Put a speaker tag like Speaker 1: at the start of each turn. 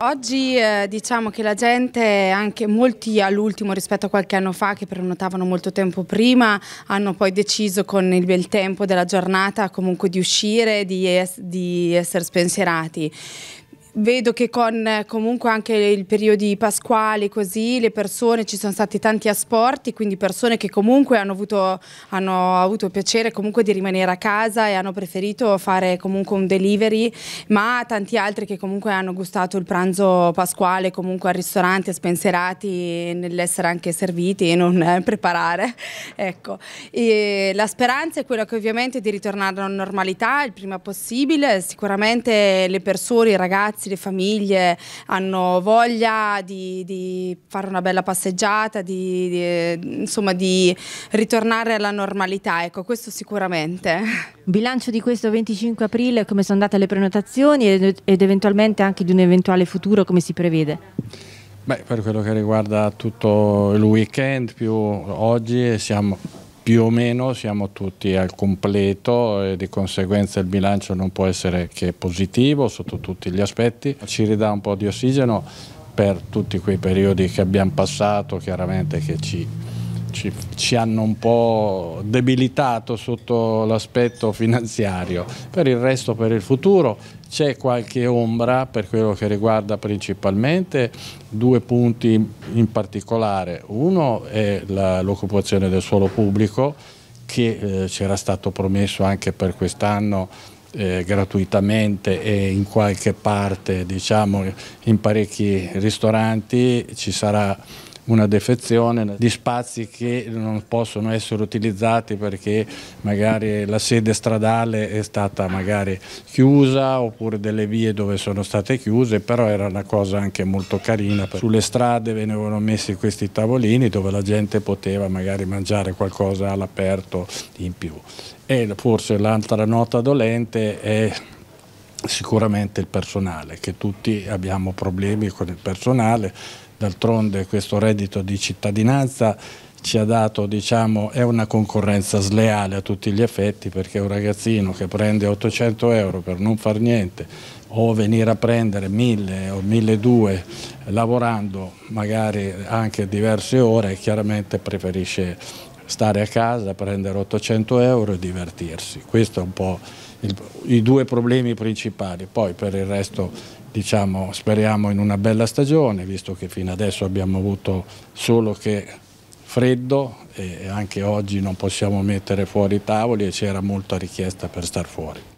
Speaker 1: Oggi eh, diciamo che la gente, anche molti all'ultimo rispetto a qualche anno fa che prenotavano molto tempo prima, hanno poi deciso con il bel tempo della giornata comunque di uscire, di, es di essere spensierati vedo che con eh, comunque anche il periodo pasquale così le persone ci sono stati tanti asporti quindi persone che comunque hanno avuto, hanno avuto piacere comunque di rimanere a casa e hanno preferito fare comunque un delivery ma tanti altri che comunque hanno gustato il pranzo pasquale comunque al ristorante spensierati nell'essere anche serviti e non eh, preparare ecco e la speranza è quella che ovviamente di ritornare alla normalità il prima possibile sicuramente le persone i ragazzi ragazzi, le famiglie hanno voglia di, di fare una bella passeggiata, di, di, insomma di ritornare alla normalità, ecco questo sicuramente. Bilancio di questo 25 aprile, come sono andate le prenotazioni ed, ed eventualmente anche di un eventuale futuro, come si prevede?
Speaker 2: Beh, per quello che riguarda tutto il weekend più oggi siamo più o meno siamo tutti al completo e di conseguenza il bilancio non può essere che positivo sotto tutti gli aspetti, ci ridà un po' di ossigeno per tutti quei periodi che abbiamo passato, chiaramente che ci ci, ci hanno un po' debilitato sotto l'aspetto finanziario. Per il resto, per il futuro, c'è qualche ombra per quello che riguarda principalmente due punti in particolare. Uno è l'occupazione del suolo pubblico che eh, c'era stato promesso anche per quest'anno eh, gratuitamente e in qualche parte, diciamo in parecchi ristoranti ci sarà una defezione di spazi che non possono essere utilizzati perché magari la sede stradale è stata magari chiusa oppure delle vie dove sono state chiuse, però era una cosa anche molto carina. Sulle strade venivano messi questi tavolini dove la gente poteva magari mangiare qualcosa all'aperto in più. E forse l'altra nota dolente è sicuramente il personale, che tutti abbiamo problemi con il personale, d'altronde questo reddito di cittadinanza ci ha dato, diciamo, è una concorrenza sleale a tutti gli effetti perché un ragazzino che prende 800 euro per non far niente o venire a prendere 1000 o 1200 lavorando magari anche diverse ore chiaramente preferisce stare a casa, prendere 800 euro e divertirsi. Questo è un po' il, i due problemi principali. Poi per il resto diciamo, speriamo in una bella stagione, visto che fino adesso abbiamo avuto solo che freddo e anche oggi non possiamo mettere fuori i tavoli e c'era molta richiesta per star fuori.